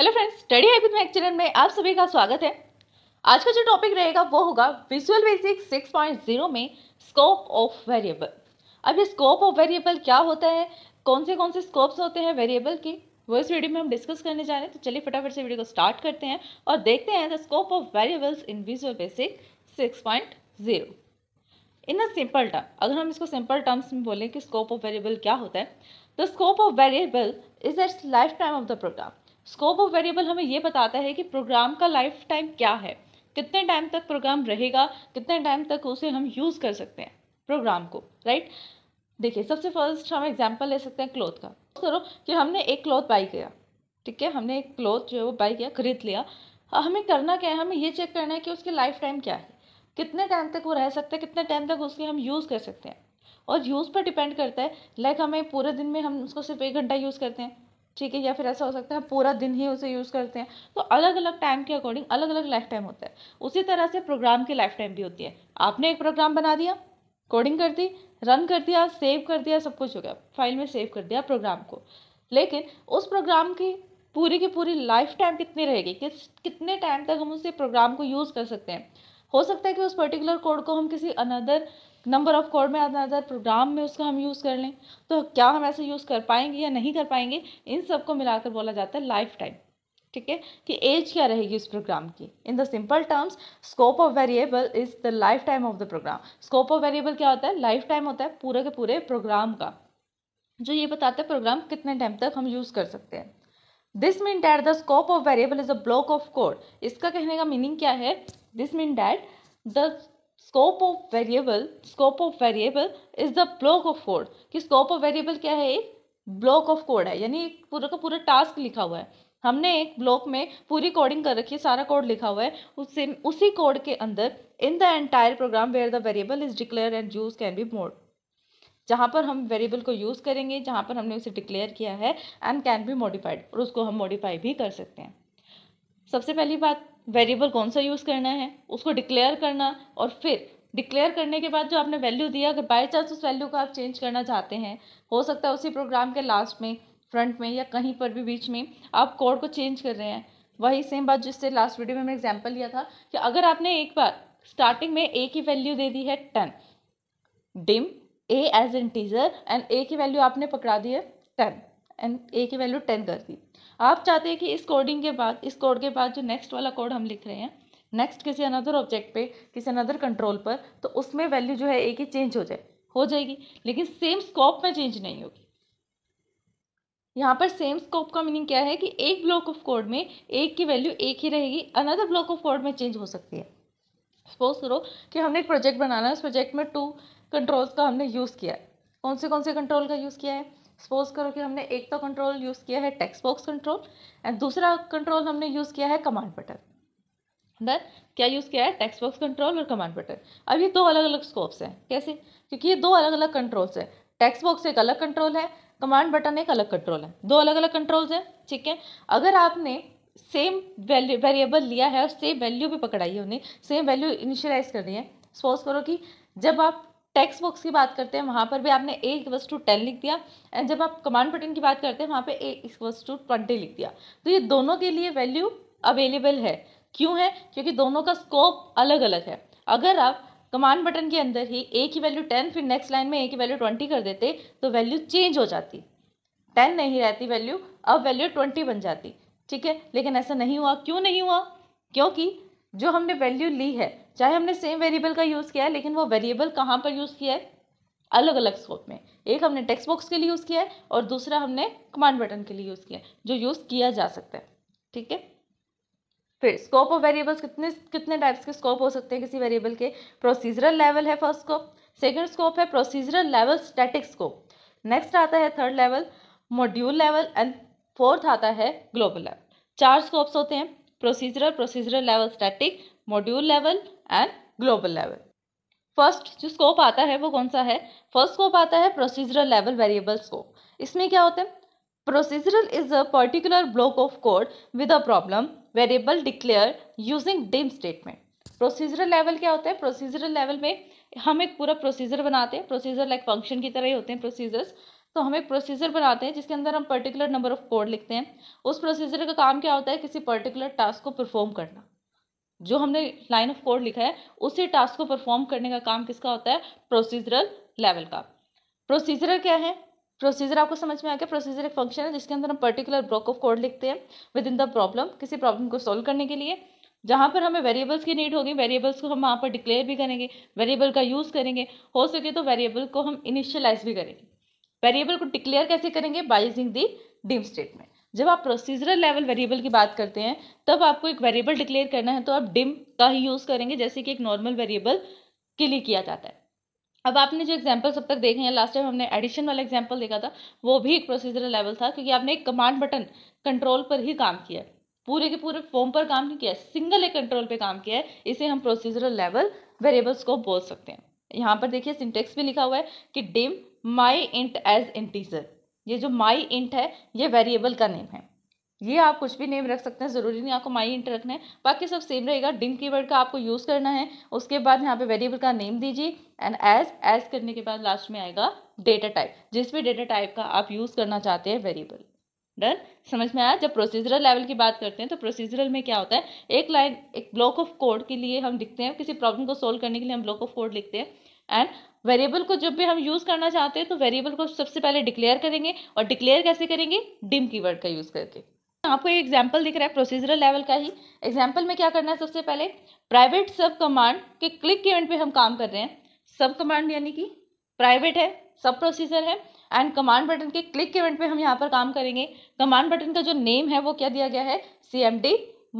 hello friends study hype mac channel में आप सभी का स्वागत है आज का जो टॉपिक रहेगा वो होगा विजुअल बेसिक 6.0 में स्कोप ऑफ वेरिएबल अब ये स्कोप ऑफ वेरिएबल क्या होता है कौन से कौन से स्कोप्स होते हैं वेरिएबल के वो इस वीडियो में हम डिस्कस करने जा रहे हैं तो चलिए फटाफट से वीडियो को स्टार्ट करते हैं और देखते हैं the scope of variables in Visual Basic six in a simple term अगर हम इसको सिंपल टर्म्स में बोलें कि स्कोप ऑफ वेरिएबल क्या होता है the scope of variable is its life time of the program scope of variable हमें ये बताता है कि प्रोग्राम का लाइफ टाइम क्या है कितने टाइम तक प्रोग्राम रहेगा कितने टाइम तक उसे हम यूज़ कर सकते हैं प्रोग्राम को राइट देखिए सबसे फर्स्ट हम एग्जाम्पल ले सकते हैं क्लोथ का करो कि हमने एक क्लोथ बाई किया ठीक है हमने एक क्लोथ जो है वो बाई किया खरीद लिया हाँ, हमें करना क्या है हमें ये चेक करना है कि उसकी लाइफ टाइम क्या है कितने टाइम तक वो रह सकता है कितने टाइम तक उसके हम यूज़ कर सकते हैं और यूज़ पर डिपेंड करता है लाइक हमें पूरे दिन में हम उसको सिर्फ एक घंटा यूज़ करते हैं ठीक है या फिर ऐसा हो सकता है पूरा दिन ही उसे यूज़ करते हैं तो अलग अलग टाइम के अकॉर्डिंग अलग अलग लाइफ टाइम होता है उसी तरह से प्रोग्राम की लाइफ टाइम भी होती है आपने एक प्रोग्राम बना दिया कोडिंग कर दी रन कर दिया सेव कर दिया सब कुछ हो गया फाइल में सेव कर दिया प्रोग्राम को लेकिन उस प्रोग्राम की पूरी की पूरी लाइफ टाइम कितनी रहेगी किस कितने टाइम तक हम उसे प्रोग्राम को यूज़ कर सकते हैं हो सकता है कि उस पर्टिकुलर कोड को हम किसी अनदर नंबर ऑफ़ कोड में आता है प्रोग्राम में उसका हम यूज़ कर लें तो क्या हम ऐसे यूज़ कर पाएंगे या नहीं कर पाएंगे इन सब को मिलाकर बोला जाता है लाइफ टाइम ठीक है कि एज क्या रहेगी उस प्रोग्राम की in the simple terms scope of variable is the life time of the program scope of variable क्या होता है लाइफ टाइम होता है पूरे के पूरे प्रोग्राम का जो ये बताता है प्रोग्राम कितने टाइम तक हम यूज़ कर सकते हैं this mean that the scope of variable is a block of code इसका कहने का मीनिंग क्या है this mean that the scope of variable scope of variable is the block of code कि स्कोप ऑफ वेरिएबल क्या है एक block of code है यानी पूरा का पूरा टास्क लिखा हुआ है हमने एक ब्लॉक में पूरी कोडिंग कर रखी है सारा कोड लिखा हुआ है उससे उसी कोड के अंदर in the entire program where the variable is declare and use can be made जहाँ पर हम वेरिएबल को यूज़ करेंगे जहाँ पर हमने उसे डिक्लेयर किया है एंड कैन बी मॉडिफाइड और उसको हम मॉडिफाई भी कर सकते हैं सबसे पहली बात वेरिएबल कौन सा यूज़ करना है उसको डिक्लेयर करना और फिर डिक्लेयर करने के बाद जो आपने वैल्यू दिया अगर बाई चांस उस वैल्यू को आप चेंज करना चाहते हैं हो सकता है उसी प्रोग्राम के लास्ट में फ्रंट में या कहीं पर भी बीच में आप कोड को चेंज कर रहे हैं वही सेम बात जिससे लास्ट वीडियो में मैंने एग्जाम्पल लिया था कि अगर आपने एक बार स्टार्टिंग में ए की वैल्यू दे दी है ten dim A as integer and A की वैल्यू आपने पकड़ा दी है टेन एंड ए की वैल्यू टेन कर दी आप चाहते हैं कि इस कोडिंग के बाद इस कोड के बाद जो नेक्स्ट वाला कोड हम लिख रहे हैं नेक्स्ट किसी अनदर ऑब्जेक्ट पे किसी अनदर कंट्रोल पर तो उसमें वैल्यू जो है ए की चेंज हो जाए हो जाएगी लेकिन सेम स्कोप में चेंज नहीं होगी यहाँ पर सेम स्कोप का मीनिंग क्या है कि एक ब्लॉक ऑफ कोड में एक की वैल्यू एक ही रहेगी अनदर ब्लॉक ऑफ कोड में चेंज हो सकती है सपोज करो कि हमने एक प्रोजेक्ट बनाना है उस प्रोजेक्ट में टू कंट्रोल्स का हमने यूज़ किया है कौन से कौन से कंट्रोल का यूज़ किया है सपोज करो कि हमने एक तो कंट्रोल यूज़ किया है टेक्स्ट बॉक्स कंट्रोल एंड दूसरा कंट्रोल हमने यूज़ किया है कमांड बटन देन क्या यूज़ किया है टेक्स्ट बॉक्स कंट्रोल और कमांड बटन अब ये दो अलग अलग स्कोप्स हैं कैसे क्योंकि ये दो अलग अलग कंट्रोल्स हैं टेक्स्ट बॉक्स एक अलग कंट्रोल है कमांड बटन एक अलग कंट्रोल है दो अलग अलग कंट्रोल्स हैं ठीक है अगर आपने सेम वैल्यू वेरिएबल लिया है और सेम वैल्यू भी पकड़ाई है उन्हें सेम वैल्यू इनिशियलाइज कर दी है सपोज करो कि जब आप टेक्स्ट बॉक्स की बात करते हैं वहाँ पर भी आपने ए इक्वल्स टू टेन लिख दिया एंड जब आप कमांड बटन की बात करते हैं वहाँ पे ए इक्वल्स टू ट्वेंटी लिख दिया तो ये दोनों के लिए वैल्यू अवेलेबल है क्यों है क्योंकि दोनों का स्कोप अलग अलग है अगर आप कमांड बटन के अंदर ही ए की वैल्यू टेन फिर नेक्स्ट लाइन में ए की वैल्यू ट्वेंटी कर देते तो वैल्यू चेंज हो जाती टेन नहीं रहती वैल्यू अब वैल्यू ट्वेंटी बन जाती ठीक है लेकिन ऐसा नहीं हुआ क्यों नहीं हुआ क्योंकि जो हमने वैल्यू ली है चाहे हमने सेम वेरिएबल का यूज़ किया है लेकिन वो वेरिएबल कहाँ पर यूज़ किया है अलग अलग स्कोप में एक हमने टेक्स्ट बॉक्स के लिए यूज़ किया है और दूसरा हमने कमांड बटन के लिए यूज़ किया है जो यूज़ किया जा सकता है ठीक है फिर स्कोप ऑफ वेरिएबल्स कितने कितने टाइप्स के स्कोप हो सकते हैं किसी वेरिएबल के प्रोसीजरल लेवल है फर्स्ट स्कोप सेकंड स्कोप है procedural level static scope next आता है third level module level and fourth आता है ग्लोबल लेवल चार स्कोप्स होते हैं procedural procedural level static module level and global level first जो स्कोप आता है वो कौन सा है फर्स्ट स्कोप आता है प्रोसीजरल लेवल वेरिएबल स्कोप इसमें क्या होता है procedural is a particular block of code with a problem variable declare using dim statement procedural level क्या होता है प्रोसीजरल लेवल में हम एक पूरा प्रोसीजर बनाते हैं प्रोसीजर लाइक फंक्शन की तरह ही होते हैं प्रोसीजर्स तो हम एक प्रोसीजर बनाते हैं जिसके अंदर हम पर्टिकुलर नंबर ऑफ कोड लिखते हैं उस प्रोसीजर का काम क्या होता है किसी पर्टिकुलर टास्क को परफॉर्म करना जो हमने लाइन ऑफ कोड लिखा है उसी टास्क को परफॉर्म करने का काम किसका होता है प्रोसीजरल लेवल का प्रोसीजर क्या है प्रोसीजर आपको समझ में आ गया प्रोसीजर एक फंक्शन है जिसके अंदर हम पर्टिकुलर ब्लॉक ऑफ कोड लिखते हैं विद इन द प्रॉब्लम किसी प्रॉब्लम को सॉल्व करने के लिए जहाँ पर हमें वेरिएबल्स की नीड होगी वेरिएबल्स को हम वहाँ पर डिक्लेयर भी करेंगे वेरिएबल का यूज़ करेंगे हो सके तो वेरिएबल को हम इनिशियलाइज भी करेंगे वेरिएबल को डिक्लेयर कैसे करेंगे by using the dim statement जब आप प्रोसीजरल लेवल वेरिएबल की बात करते हैं तब आपको एक वेरिएबल डिक्लेयर करना है तो आप डिम का ही यूज़ करेंगे जैसे कि एक नॉर्मल वेरिएबल के लिए किया जाता है अब आपने जो एग्जाम्पल्स अब तक देखे हैं लास्ट टाइम हमने एडिशन वाला एग्जाम्पल देखा था वो भी एक प्रोसीजरल लेवल था क्योंकि आपने एक कमांड बटन कंट्रोल पर ही काम किया है पूरे के पूरे फॉर्म पर काम नहीं किया है सिंगल एक कंट्रोल पर काम किया है इसे हम प्रोसीजरल लेवल वेरिएबल्स को बोल सकते हैं यहाँ पर देखिए सिंटेक्स भी लिखा हुआ है कि dim my int as integer ये जो माई इंट है ये वेरिएबल का नेम है ये आप कुछ भी नेम रख सकते हैं ज़रूरी नहीं आपको माई इंट रखना है बाकी सब सेम रहेगा डिम कीवर्ड का आपको यूज़ करना है उसके बाद यहाँ पे वेरिएबल का नेम दीजिए एंड एज एज करने के बाद लास्ट में आएगा डेटा टाइप जिस भी डेटा टाइप का आप यूज़ करना चाहते हैं वेरिएबल डन समझ में आया जब प्रोसीजरल लेवल की बात करते हैं तो प्रोसीजरल में क्या होता है एक लाइन एक ब्लॉक ऑफ कोड के लिए हम लिखते हैं किसी प्रॉब्लम को सोल्व करने के लिए हम ब्लॉक ऑफ कोड लिखते हैं एंड वेरिएबल को जब भी हम यूज़ करना चाहते हैं तो वेरिएबल को सबसे पहले डिक्लेयर करेंगे और डिक्लेयर कैसे करेंगे डिम कीवर्ड का यूज़ करके आपको एक एग्जाम्पल दिख रहा है प्रोसीजरल लेवल का ही एग्जाम्पल में क्या करना है सबसे पहले प्राइवेट सब कमांड के क्लिक के एंड पे हम काम कर रहे हैं सब कमांड यानी कि प्राइवेट है सब प्रोसीजर है एंड कमांड बटन के क्लिक के इवेंट पे हम यहाँ पर काम करेंगे कमांड बटन का जो नेम है वो क्या दिया गया है सी एम डी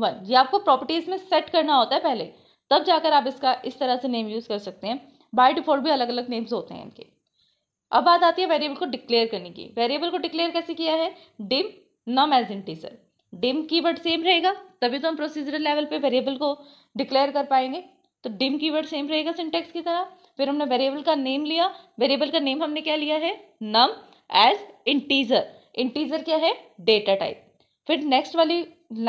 वन ये आपको प्रॉपर्टीज़ में सेट करना होता है पहले तब जाकर आप इसका इस तरह से नेम यूज़ कर सकते हैं बाय डिफ़ॉल्ट भी अलग अलग नेम्स होते हैं इनके अब बात आती है वेरिएबल को डिक्लेयर करने की वेरिएबल को डिक्लेयर कैसे किया है dim num as integer dim keyword same रहेगा तभी तो हम प्रोसीजरल लेवल पे वेरिएबल को डिक्लेयर कर पाएंगे तो डिम कीवर्ड सेम रहेगा सिंटेक्स की तरह फिर हमने वेरिएबल का नेम लिया वेरिएबल का नेम हमने क्या लिया है नम एज इंटीजर इंटीजर क्या है डेटा टाइप फिर नेक्स्ट वाली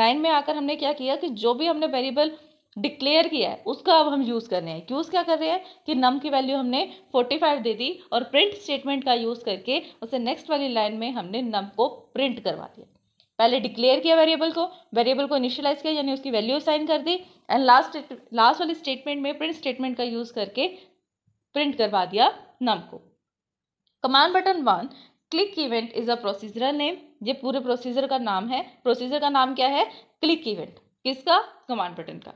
लाइन में आकर हमने क्या किया कि जो भी हमने वेरिएबल डिक्लेयर किया है उसका अब हम यूज़ कर रहे हैं यूज़ क्या कर रहे हैं कि नम की वैल्यू हमने 45 दे दी और प्रिंट स्टेटमेंट का यूज़ करके उसे नेक्स्ट वाली लाइन में हमने नम को प्रिंट करवा दिया पहले डिक्लेयर किया वेरिएबल को वेरिएबल को इनिशियलाइज किया यानी उसकी वैल्यू साइन कर दी एंड लास्ट लास्ट वाली स्टेटमेंट में प्रिंट स्टेटमेंट का यूज़ करके प्रिंट करवा दिया नम को command button one click event is a procedural name ये पूरे प्रोसीजर का नाम है प्रोसीजर का नाम क्या है क्लिक इवेंट किसका कमांड बटन का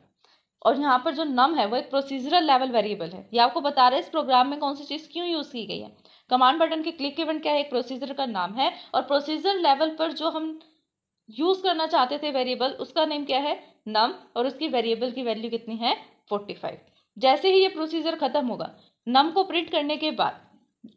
और यहाँ पर जो नम है वो एक प्रोसीजरल लेवल वेरिएबल है ये आपको बता रहा है इस प्रोग्राम में कौन सी चीज़ क्यों यूज़ की गई है कमांड बटन के क्लिक इवेंट क्या है एक प्रोसीजर का नाम है और प्रोसीजर लेवल पर जो हम यूज़ करना चाहते थे वेरिएबल उसका नेम क्या है नम और उसकी वेरिएबल की वैल्यू कितनी है फोर्टी फाइव जैसे ही ये प्रोसीजर ख़त्म होगा नम को प्रिंट करने के बाद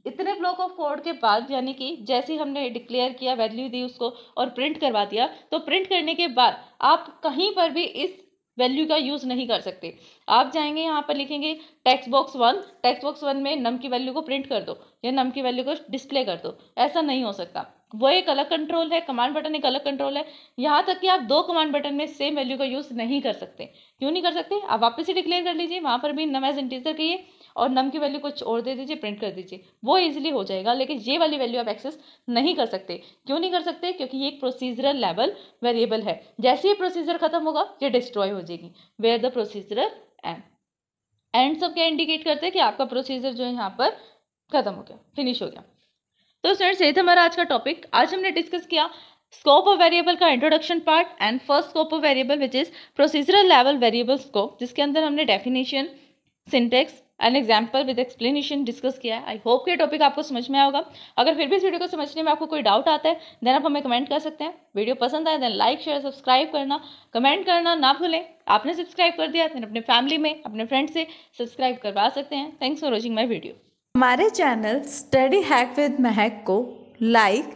इतने ब्लॉक ऑफ कोड के बाद यानी कि जैसे ही हमने डिक्लेयर किया वैल्यू दी उसको और प्रिंट करवा दिया तो प्रिंट करने के बाद आप कहीं पर भी इस वैल्यू का यूज़ नहीं कर सकते आप जाएंगे यहाँ पर लिखेंगे text box one text box one में नम की वैल्यू को प्रिंट कर दो या नम की वैल्यू को डिस्प्ले कर दो ऐसा नहीं हो सकता वो एक अलग कंट्रोल है कमांड बटन एक अलग कंट्रोल है यहाँ तक कि आप दो कमांड बटन में सेम वैल्यू का यूज़ नहीं कर सकते क्यों नहीं कर सकते आप वापस ही डिक्लेयर कर लीजिए वहाँ पर भी नम एज इंटीजर कहिए और नम की वैल्यू कुछ और दे दीजिए प्रिंट कर दीजिए वो इजीली हो जाएगा लेकिन ये वाली वैल्यू आप एक्सेस नहीं कर सकते क्यों नहीं कर सकते क्योंकि ये एक प्रोसीजरल लेवल वेरिएबल है जैसे ही प्रोसीजर खत्म होगा ये डिस्ट्रॉय हो जाएगी where the procedural end end sub क्या इंडिकेट करते हैं कि आपका प्रोसीजर जो है यहाँ पर खत्म हो गया फिनिश हो गया तो स्टूडेंट्स ये था हमारा आज का टॉपिक आज हमने डिस्कस किया स्कोप ऑफ वेरिएबल का introduction part and first scope of variable which is procedural level variable scope जिसके अंदर हमने definition syntax and example with explanation discuss किया है आई होप ये टॉपिक आपको समझ में आएगा अगर फिर भी इस वीडियो को समझने में आपको कोई डाउट आता है देन आप हमें कमेंट कर सकते हैं वीडियो पसंद आए देन लाइक शेयर सब्सक्राइब करना कमेंट करना ना भूलें आपने सब्सक्राइब कर दिया देन अपने फैमिली में अपने फ्रेंड से सब्सक्राइब करवा सकते हैं thanks for watching my video हमारे channel study hack with Mahak को लाइक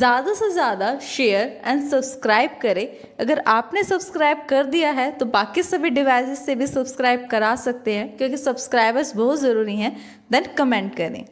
ज़्यादा से ज़्यादा शेयर एंड सब्सक्राइब करें अगर आपने सब्सक्राइब कर दिया है तो बाकी सभी डिवाइसेस से भी सब्सक्राइब करा सकते हैं क्योंकि सब्सक्राइबर्स बहुत ज़रूरी हैं देन कमेंट करें